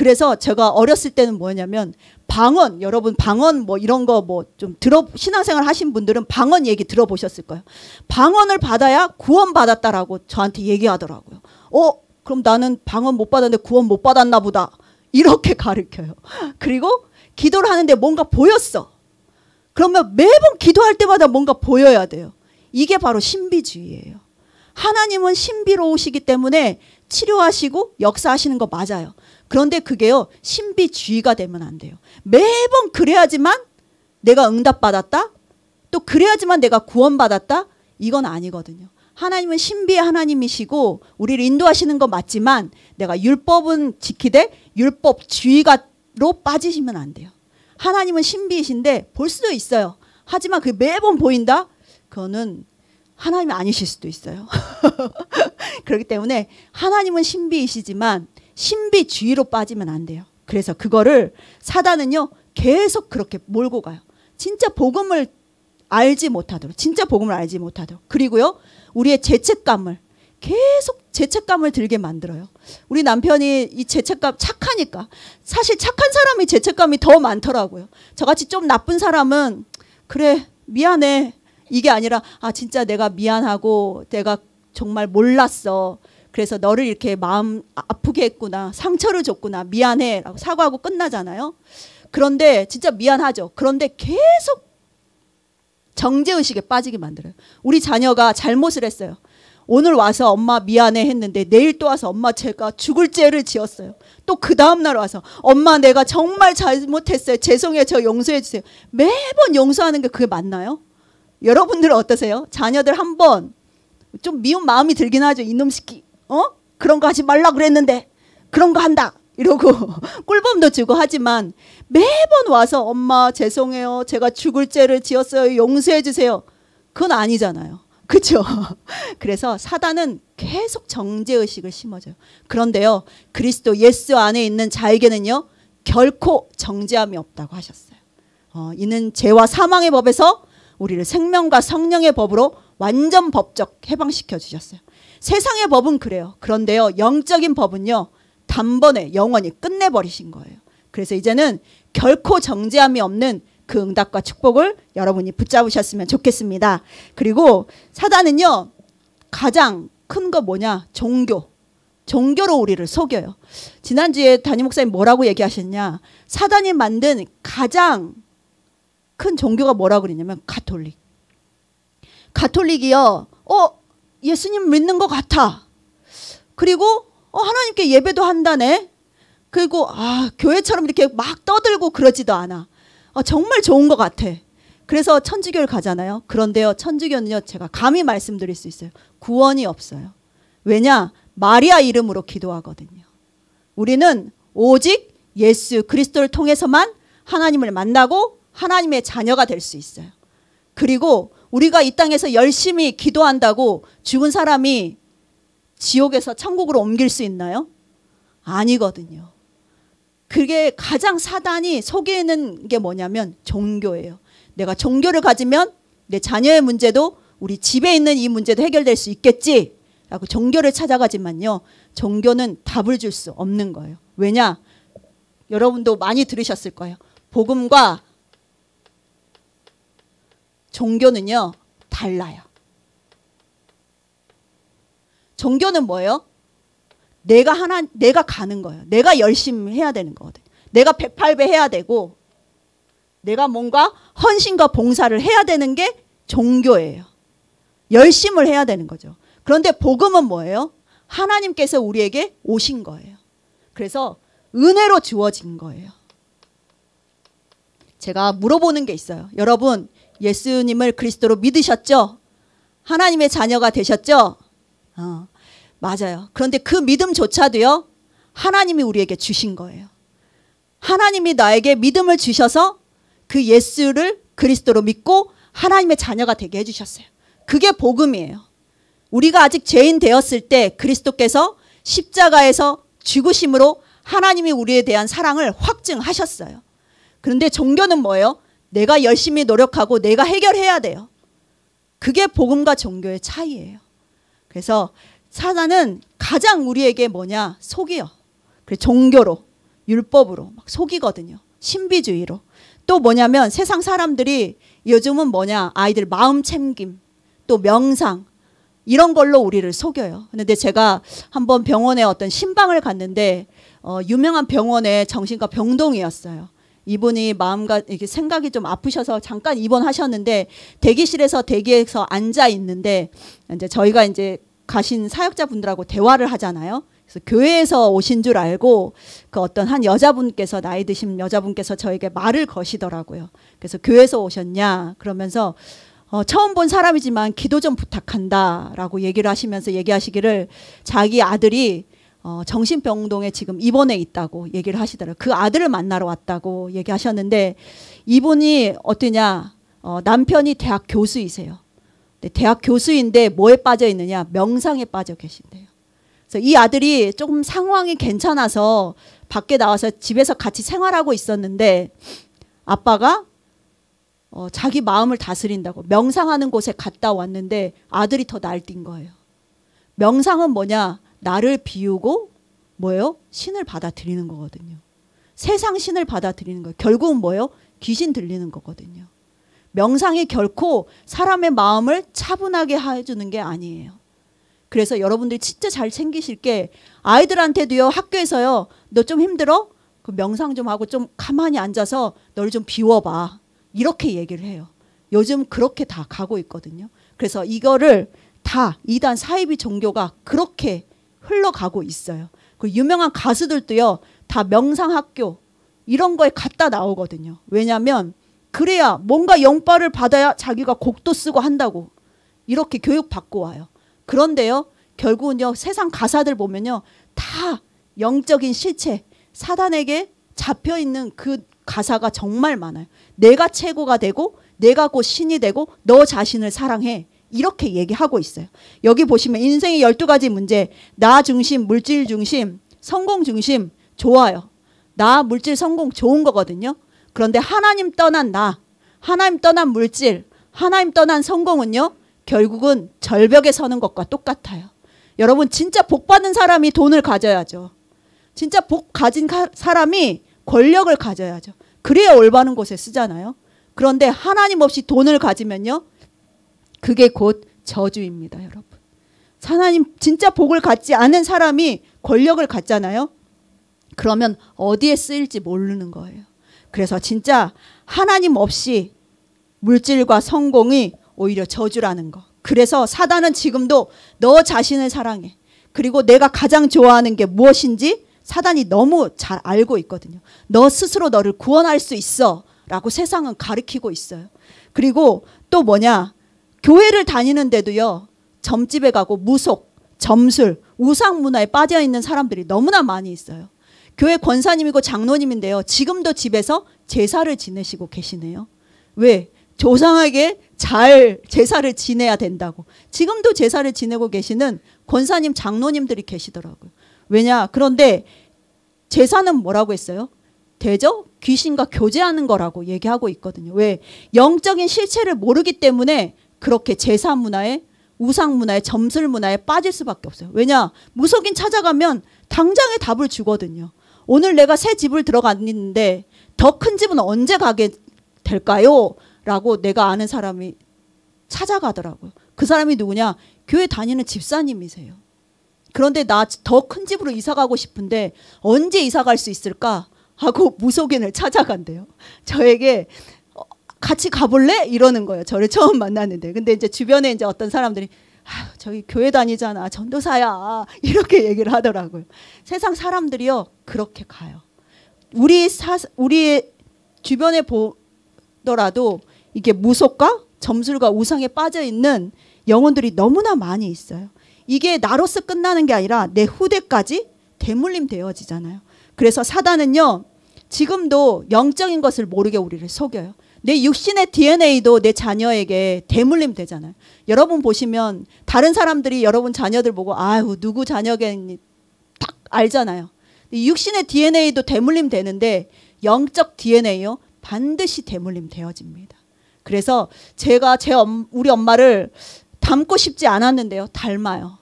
Speaker 1: 그래서 제가 어렸을 때는 뭐냐면 방언 여러분 방언 뭐 이런 거 뭐 좀 들어 신앙생활 하신 분들은 방언 얘기 들어보셨을 거예요. 방언을 받아야 구원 받았다라고 저한테 얘기하더라고요. 어 그럼 나는 방언 못 받았는데 구원 못 받았나 보다 이렇게 가르켜요. 그리고 기도를 하는데 뭔가 보였어. 그러면 매번 기도할 때마다 뭔가 보여야 돼요. 이게 바로 신비주의예요. 하나님은 신비로우시기 때문에 치료하시고 역사하시는 거 맞아요. 그런데 그게요. 신비주의가 되면 안 돼요. 매번 그래야지만 내가 응답받았다. 또 그래야지만 내가 구원받았다. 이건 아니거든요. 하나님은 신비의 하나님이시고 우리를 인도하시는 건 맞지만 내가 율법은 지키되 율법주의가로 빠지시면 안 돼요. 하나님은 신비이신데 볼 수도 있어요. 하지만 그 매번 보인다? 그거는 하나님이 아니실 수도 있어요. 그렇기 때문에 하나님은 신비이시지만 신비주의로 빠지면 안 돼요. 그래서 그거를 사단은요 계속 그렇게 몰고 가요. 진짜 복음을 알지 못하도록, 진짜 복음을 알지 못하도록. 그리고요 우리의 죄책감을 계속 죄책감을 들게 만들어요. 우리 남편이 이 죄책감 착하니까 사실 착한 사람이 죄책감이 더 많더라고요. 저같이 좀 나쁜 사람은 그래 미안해 이게 아니라 아 진짜 내가 미안하고 내가 정말 몰랐어 그래서 너를 이렇게 마음 아, 아프게 했구나. 상처를 줬구나. 미안해. 라고 사과하고 끝나잖아요. 그런데 진짜 미안하죠. 그런데 계속 정제의식에 빠지게 만들어요. 우리 자녀가 잘못을 했어요. 오늘 와서 엄마 미안해 했는데 내일 또 와서 엄마 제가 죽을 죄를 지었어요. 또 그 다음날 와서 엄마 내가 정말 잘못했어요. 죄송해요. 저 용서해 주세요. 매번 용서하는 게 그게 맞나요? 여러분들은 어떠세요? 자녀들 한번 좀 미운 마음이 들긴 하죠. 이놈 시키 어? 그런 거 하지 말라 그랬는데 그런 거 한다. 이러고 꿀밤도 주고 하지만 매번 와서 엄마 죄송해요. 제가 죽을 죄를 지었어요. 용서해 주세요. 그건 아니잖아요. 그렇죠? 그래서 사단은 계속 정죄 의식을 심어줘요. 그런데요. 그리스도 예수 안에 있는 자에게는요. 결코 정죄함이 없다고 하셨어요. 어, 이는 죄와 사망의 법에서 우리를 생명과 성령의 법으로 완전 법적 해방시켜 주셨어요. 세상의 법은 그래요. 그런데요, 영적인 법은요, 단번에 영원히 끝내버리신 거예요. 그래서 이제는 결코 정지함이 없는 그 응답과 축복을 여러분이 붙잡으셨으면 좋겠습니다. 그리고 사단은요, 가장 큰 거 뭐냐? 종교. 종교로 우리를 속여요. 지난주에 담임 목사님 뭐라고 얘기하셨냐? 사단이 만든 가장 큰 종교가 뭐라고 그랬냐면 가톨릭. 가톨릭이요. 어, 예수님 믿는 것 같아. 그리고 어, 하나님께 예배도 한다네. 그리고 아 교회처럼 이렇게 막 떠들고 그러지도 않아. 어, 정말 좋은 것 같아. 그래서 천주교를 가잖아요. 그런데요 천주교는요 제가 감히 말씀드릴 수 있어요. 구원이 없어요. 왜냐 마리아 이름으로 기도하거든요. 우리는 오직 예수 그리스도를 통해서만 하나님을 만나고 하나님의 자녀가 될 수 있어요. 그리고 우리가 이 땅에서 열심히 기도한다고 죽은 사람이 지옥에서 천국으로 옮길 수 있나요? 아니거든요. 그게 가장 사단이 속이는 게 뭐냐면 종교예요. 내가 종교를 가지면 내 자녀의 문제도 우리 집에 있는 이 문제도 해결될 수 있겠지. 라고 종교를 찾아가지만요. 종교는 답을 줄 수 없는 거예요. 왜냐? 여러분도 많이 들으셨을 거예요. 복음과 종교는요, 달라요. 종교는 뭐예요? 내가 하나, 내가 가는 거예요. 내가 열심히 해야 되는 거거든. 내가 108배 해야 되고, 내가 뭔가 헌신과 봉사를 해야 되는 게 종교예요. 열심을 해야 되는 거죠. 그런데 복음은 뭐예요? 하나님께서 우리에게 오신 거예요. 그래서 은혜로 주어진 거예요. 제가 물어보는 게 있어요. 여러분, 예수님을 그리스도로 믿으셨죠? 하나님의 자녀가 되셨죠? 어, 맞아요. 그런데 그 믿음조차도요, 하나님이 우리에게 주신 거예요. 하나님이 나에게 믿음을 주셔서 그 예수를 그리스도로 믿고 하나님의 자녀가 되게 해주셨어요. 그게 복음이에요. 우리가 아직 죄인 되었을 때 그리스도께서 십자가에서 죽으심으로 하나님이 우리에 대한 사랑을 확증하셨어요. 그런데 종교는 뭐예요? 내가 열심히 노력하고 내가 해결해야 돼요. 그게 복음과 종교의 차이예요. 그래서 사단은 가장 우리에게 뭐냐 속이요. 그 종교로 율법으로 막 속이거든요. 신비주의로. 또 뭐냐면 세상 사람들이 요즘은 뭐냐 아이들 마음 챙김 또 명상 이런 걸로 우리를 속여요. 근데 제가 한번 병원에 어떤 신방을 갔는데 어, 유명한 병원의 정신과 병동이었어요. 이분이 마음과 이렇게 생각이 좀 아프셔서 잠깐 입원하셨는데 대기실에서 대기해서 앉아 있는데 이제 저희가 이제 가신 사역자분들하고 대화를 하잖아요. 그래서 교회에서 오신 줄 알고 그 어떤 한 여자분께서 나이 드신 여자분께서 저에게 말을 거시더라고요. 그래서 교회에서 오셨냐 그러면서 어, 처음 본 사람이지만 기도 좀 부탁한다라고 얘기를 하시면서 얘기하시기를 자기 아들이 어, 정신병동에 지금 입원해 있다고 얘기를 하시더라고요. 그 아들을 만나러 왔다고 얘기하셨는데 이분이 어떠냐 어, 남편이 대학 교수이세요. 대학 교수인데 뭐에 빠져 있느냐 명상에 빠져 계신데요. 그래서 이 아들이 조금 상황이 괜찮아서 밖에 나와서 집에서 같이 생활하고 있었는데 아빠가 어, 자기 마음을 다스린다고 명상하는 곳에 갔다 왔는데 아들이 더 날뛴 거예요. 명상은 뭐냐? 나를 비우고 뭐예요? 신을 받아들이는 거거든요. 세상 신을 받아들이는 거예요. 결국은 뭐예요? 귀신 들리는 거거든요. 명상이 결코 사람의 마음을 차분하게 해주는 게 아니에요. 그래서 여러분들이 진짜 잘 챙기실 게 아이들한테도요 학교에서요 너 좀 힘들어? 그 명상 좀 하고 좀 가만히 앉아서 너를 좀 비워봐 이렇게 얘기를 해요. 요즘 그렇게 다 가고 있거든요. 그래서 이거를 다 이단 사이비 종교가 그렇게 흘러가고 있어요. 그 유명한 가수들도요, 다 명상학교 이런 거에 갖다 나오거든요. 왜냐하면 그래야 뭔가 영빨을 받아야 자기가 곡도 쓰고 한다고 이렇게 교육받고 와요. 그런데요, 결국은요, 세상 가사들 보면요, 다 영적인 실체, 사단에게 잡혀 있는 그 가사가 정말 많아요. 내가 최고가 되고, 내가 곧 신이 되고, 너 자신을 사랑해. 이렇게 얘기하고 있어요. 여기 보시면 인생의 12가지 문제, 나 중심, 물질 중심, 성공 중심, 좋아요. 나, 물질, 성공 좋은 거거든요. 그런데 하나님 떠난 나, 하나님 떠난 물질, 하나님 떠난 성공은요, 결국은 절벽에 서는 것과 똑같아요. 여러분, 진짜 복 받은 사람이 돈을 가져야죠. 진짜 복 가진 사람이 권력을 가져야죠. 그래야 올바른 곳에 쓰잖아요. 그런데 하나님 없이 돈을 가지면요, 그게 곧 저주입니다, 여러분. 하나님 진짜 복을 갖지 않은 사람이 권력을 갖잖아요. 그러면 어디에 쓰일지 모르는 거예요. 그래서 진짜 하나님 없이 물질과 성공이 오히려 저주라는 거. 그래서 사단은 지금도 너 자신을 사랑해. 그리고 내가 가장 좋아하는 게 무엇인지 사단이 너무 잘 알고 있거든요. 너 스스로 너를 구원할 수 있어. 라고 세상은 가르치고 있어요. 그리고 또 뭐냐? 교회를 다니는데도요. 점집에 가고 무속, 점술, 우상 문화에 빠져 있는 사람들이 너무나 많이 있어요. 교회 권사님이고 장로님인데요. 지금도 집에서 제사를 지내시고 계시네요. 왜? 조상에게 잘 제사를 지내야 된다고. 지금도 제사를 지내고 계시는 권사님, 장로님들이 계시더라고요. 왜냐? 그런데 제사는 뭐라고 했어요? 대죠 귀신과 교제하는 거라고 얘기하고 있거든요. 왜? 영적인 실체를 모르기 때문에 그렇게 제사 문화에 우상 문화에 점술 문화에 빠질 수밖에 없어요. 왜냐 무속인 찾아가면 당장에 답을 주거든요. 오늘 내가 새 집을 들어갔는데 더 큰 집은 언제 가게 될까요? 라고 내가 아는 사람이 찾아가더라고요. 그 사람이 누구냐? 교회 다니는 집사님이세요. 그런데 나 더 큰 집으로 이사 가고 싶은데 언제 이사 갈 수 있을까? 하고 무속인을 찾아간대요. 저에게 같이 가볼래? 이러는 거예요. 저를 처음 만났는데. 근데 이제 주변에 이제 어떤 사람들이 저기 교회 다니잖아. 전도사야. 이렇게 얘기를 하더라고요. 세상 사람들이요. 그렇게 가요. 우리 사 우리 주변에 보더라도 이게 무속과 점술과 우상에 빠져 있는 영혼들이 너무나 많이 있어요. 이게 나로서 끝나는 게 아니라 내 후대까지 대물림 되어지잖아요. 그래서 사단은요. 지금도 영적인 것을 모르게 우리를 속여요. 내 육신의 DNA도 내 자녀에게 대물림 되잖아요. 여러분 보시면 다른 사람들이 여러분 자녀들 보고 아유 누구 자녀겠니 딱 알잖아요. 육신의 DNA도 대물림 되는데 영적 DNA요 반드시 대물림 되어집니다. 그래서 제가 제 엄, 우리 엄마를 닮고 싶지 않았는데요. 닮아요.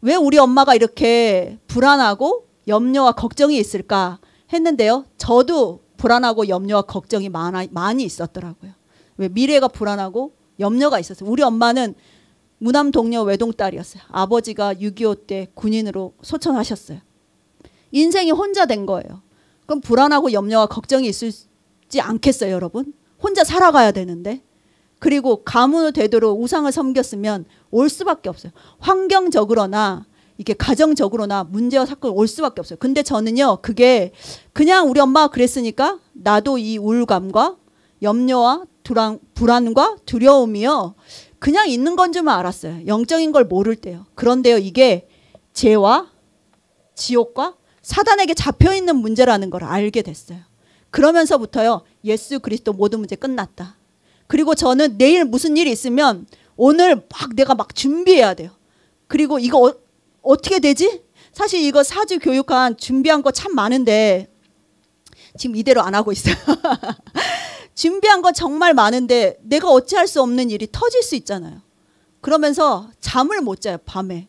Speaker 1: 왜 우리 엄마가 이렇게 불안하고 염려와 걱정이 있을까 했는데요. 저도 불안하고 염려와 걱정이 많아, 많이 있었더라고요. 왜 미래가 불안하고 염려가 있었어요. 우리 엄마는 무남 동녀 외동딸이었어요. 아버지가 6.25 때 군인으로 소천하셨어요. 인생이 혼자 된 거예요. 그럼 불안하고 염려와 걱정이 있을지 않겠어요, 여러분? 혼자 살아가야 되는데. 그리고 가문을 되도록 우상을 섬겼으면 올 수밖에 없어요. 환경적으로나 이게 가정적으로나 문제와 사건이 올 수밖에 없어요. 근데 저는요, 그게 그냥 우리 엄마가 그랬으니까 나도 이 우울감과 염려와 불안, 불안과 두려움이요. 그냥 있는 건줄만 알았어요. 영적인 걸 모를 때요. 그런데요, 이게 죄와 지옥과 사단에게 잡혀 있는 문제라는 걸 알게 됐어요. 그러면서부터요, 예수 그리스도 모든 문제 끝났다. 그리고 저는 내일 무슨 일이 있으면 오늘 막 내가 막 준비해야 돼요. 그리고 이거 어, 어떻게 되지? 사실 이거 사주 교육한 준비한 거 참 많은데 지금 이대로 안 하고 있어요. 준비한 거 정말 많은데 내가 어찌할 수 없는 일이 터질 수 있잖아요. 그러면서 잠을 못 자요, 밤에.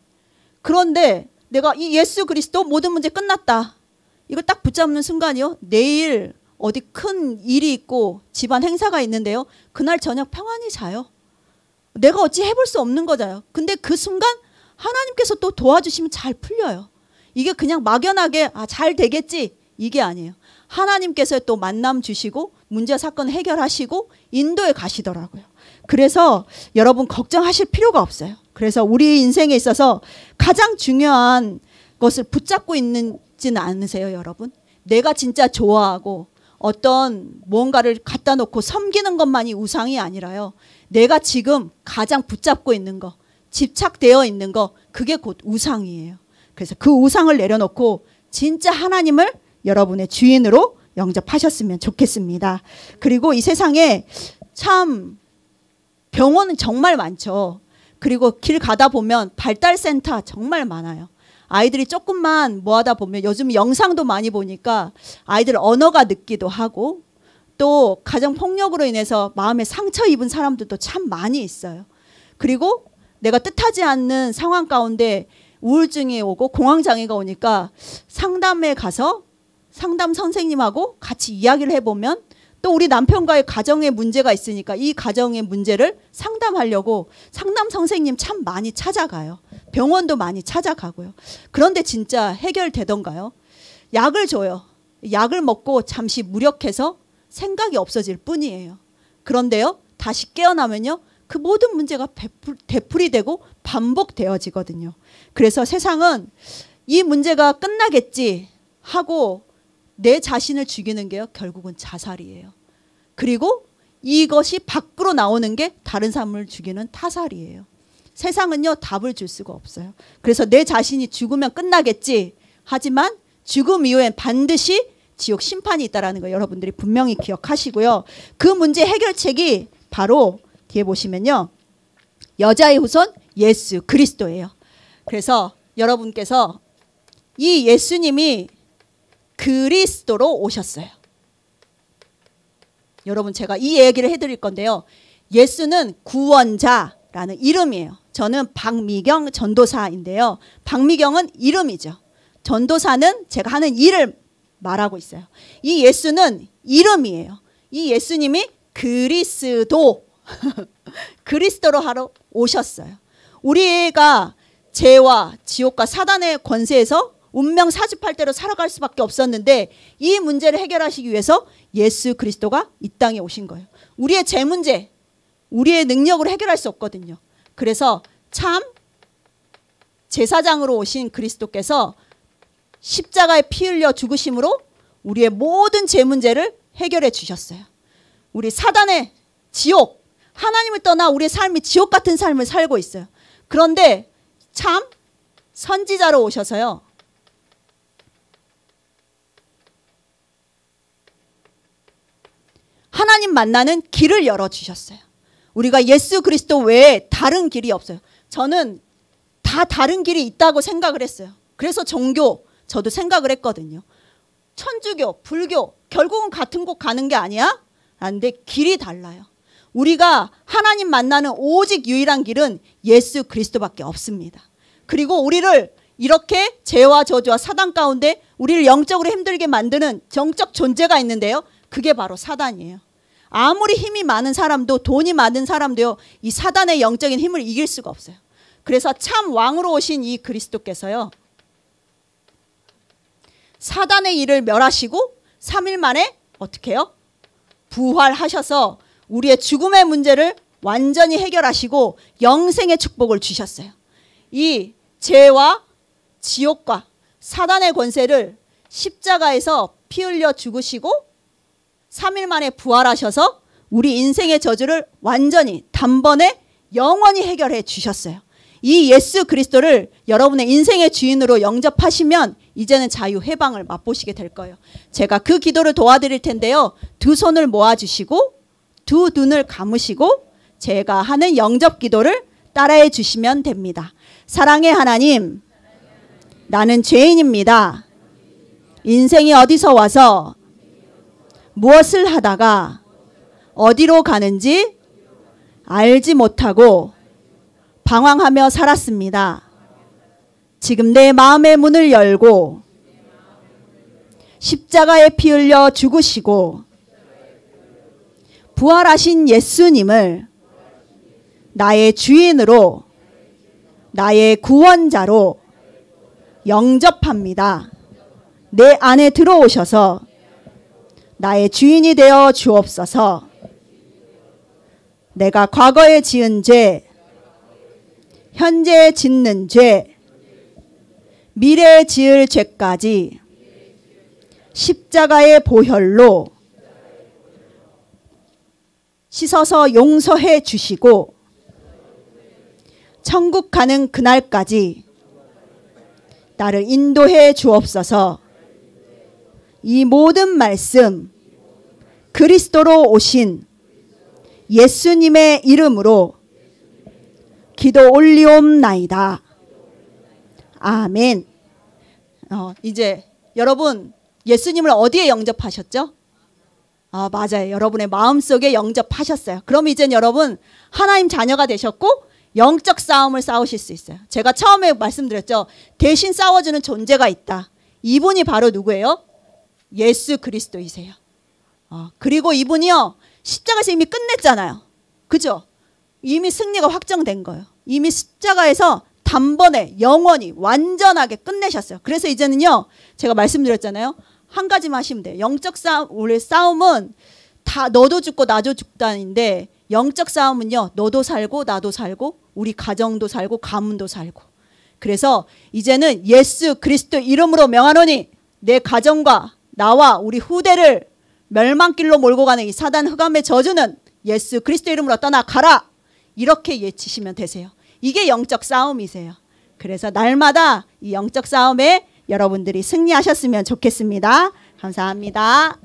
Speaker 1: 그런데 내가 이 예수 그리스도 모든 문제 끝났다. 이거딱 붙잡는 순간이요. 내일 어디 큰 일이 있고 집안 행사가 있는데요. 그날 저녁 평안히 자요. 내가 어찌 해볼 수 없는 거잖아요. 근데 그 순간 하나님께서 또 도와주시면 잘 풀려요. 이게 그냥 막연하게 아, 잘 되겠지 이게 아니에요. 하나님께서 또 만남 주시고 문제 사건 해결하시고 인도에 가시더라고요. 그래서 여러분 걱정하실 필요가 없어요. 그래서 우리 인생에 있어서 가장 중요한 것을 붙잡고 있는지는 않으세요, 여러분? 내가 진짜 좋아하고 어떤 뭔가를 갖다 놓고 섬기는 것만이 우상이 아니라요. 내가 지금 가장 붙잡고 있는 거. 집착되어 있는 거 그게 곧 우상이에요. 그래서 그 우상을 내려놓고 진짜 하나님을 여러분의 주인으로 영접하셨으면 좋겠습니다. 그리고 이 세상에 참 병원은 정말 많죠. 그리고 길 가다 보면 발달센터 정말 많아요. 아이들이 조금만 뭐 하다 보면 요즘 영상도 많이 보니까 아이들 언어가 늦기도 하고 또 가정 폭력으로 인해서 마음에 상처 입은 사람들도 참 많이 있어요. 그리고 내가 뜻하지 않는 상황 가운데 우울증이 오고 공황장애가 오니까 상담에 가서 상담 선생님하고 같이 이야기를 해보면 또 우리 남편과의 가정에 문제가 있으니까 이 가정의 문제를 상담하려고 상담 선생님 참 많이 찾아가요. 병원도 많이 찾아가고요. 그런데 진짜 해결되던가요? 약을 줘요. 약을 먹고 잠시 무력해서 생각이 없어질 뿐이에요. 그런데요, 다시 깨어나면요, 그 모든 문제가 되풀이 되고 반복되어지거든요. 그래서 세상은 이 문제가 끝나겠지 하고 내 자신을 죽이는 게요. 결국은 자살이에요. 그리고 이것이 밖으로 나오는 게 다른 사람을 죽이는 타살이에요. 세상은요, 답을 줄 수가 없어요. 그래서 내 자신이 죽으면 끝나겠지. 하지만 죽음 이후엔 반드시 지옥 심판이 있다라는 거 여러분들이 분명히 기억하시고요. 그 문제 해결책이 바로 뒤에 보시면요. 여자의 후손 예수 그리스도예요. 그래서 여러분께서 이 예수님이 그리스도로 오셨어요. 여러분 제가 이 얘기를 해드릴 건데요. 예수는 구원자라는 이름이에요. 저는 박미경 전도사인데요. 박미경은 이름이죠. 전도사는 제가 하는 일을 말하고 있어요. 이 예수는 이름이에요. 이 예수님이 그리스도 그리스도로 하러 오셨어요. 우리가 죄와 지옥과 사단의 권세에서 운명 사주팔대로 살아갈 수밖에 없었는데 이 문제를 해결하시기 위해서 예수 그리스도가 이 땅에 오신 거예요. 우리의 죄 문제, 우리의 능력으로 해결할 수 없거든요. 그래서 참 제사장으로 오신 그리스도께서 십자가에 피 흘려 죽으심으로 우리의 모든 죄 문제를 해결해 주셨어요. 우리 사단의 지옥, 하나님을 떠나 우리의 삶이 지옥 같은 삶을 살고 있어요. 그런데 참 선지자로 오셔서요. 하나님 만나는 길을 열어주셨어요. 우리가 예수 그리스도 외에 다른 길이 없어요. 저는 다 다른 길이 있다고 생각을 했어요. 그래서 종교, 저도 생각을 했거든요. 천주교, 불교, 결국은 같은 곳 가는 게 아니야? 안데 길이 달라요. 우리가 하나님 만나는 오직 유일한 길은 예수 그리스도밖에 없습니다. 그리고 우리를 이렇게 죄와 저주와 사단 가운데 우리를 영적으로 힘들게 만드는 정적 존재가 있는데요. 그게 바로 사단이에요. 아무리 힘이 많은 사람도 돈이 많은 사람도요. 이 사단의 영적인 힘을 이길 수가 없어요. 그래서 참 왕으로 오신 이 그리스도께서요. 사단의 일을 멸하시고 3일 만에 어떻게 해요? 부활하셔서 우리의 죽음의 문제를 완전히 해결하시고 영생의 축복을 주셨어요. 이 죄와 지옥과 사단의 권세를 십자가에서 피 흘려 죽으시고 3일 만에 부활하셔서 우리 인생의 저주를 완전히 단번에 영원히 해결해 주셨어요. 이 예수 그리스도를 여러분의 인생의 주인으로 영접하시면 이제는 자유 해방을 맛보시게 될 거예요. 제가 그 기도를 도와드릴 텐데요. 두 손을 모아주시고 두 눈을 감으시고 제가 하는 영접 기도를 따라해 주시면 됩니다. 사랑의 하나님, 나는 죄인입니다. 인생이 어디서 와서 무엇을 하다가 어디로 가는지 알지 못하고 방황하며 살았습니다. 지금 내 마음의 문을 열고 십자가에 피 흘려 죽으시고 부활하신 예수님을 나의 주인으로 나의 구원자로 영접합니다. 내 안에 들어오셔서 나의 주인이 되어 주옵소서 내가 과거에 지은 죄, 현재 짓는 죄, 미래 지을 죄까지 십자가의 보혈로 씻어서 용서해 주시고 천국 가는 그날까지 나를 인도해 주옵소서 이 모든 말씀 그리스도로 오신 예수님의 이름으로 기도 올리옵나이다. 아멘. 어, 이제 여러분 예수님을 어디에 영접하셨죠? 아, 맞아요. 여러분의 마음속에 영접하셨어요. 그럼 이젠 여러분 하나님 자녀가 되셨고 영적 싸움을 싸우실 수 있어요. 제가 처음에 말씀드렸죠. 대신 싸워주는 존재가 있다. 이분이 바로 누구예요? 예수 그리스도이세요. 어, 그리고 이분이요. 십자가에서 이미 끝냈잖아요. 그죠? 이미 승리가 확정된 거예요. 이미 십자가에서 단번에 영원히 완전하게 끝내셨어요. 그래서 이제는요. 제가 말씀드렸잖아요. 한 가지만 하시면 돼요. 영적 싸움, 원래 싸움은 다 너도 죽고 나도 죽다인데 영적 싸움은요. 너도 살고 나도 살고 우리 가정도 살고 가문도 살고. 그래서 이제는 예수 그리스도 이름으로 명하노니 내 가정과 나와 우리 후대를 멸망길로 몰고 가는 이 사단 흑암의 저주는 예수 그리스도 이름으로 떠나가라. 이렇게 예치시면 되세요. 이게 영적 싸움이세요. 그래서 날마다 이 영적 싸움에 여러분들이 승리하셨으면 좋겠습니다. 감사합니다.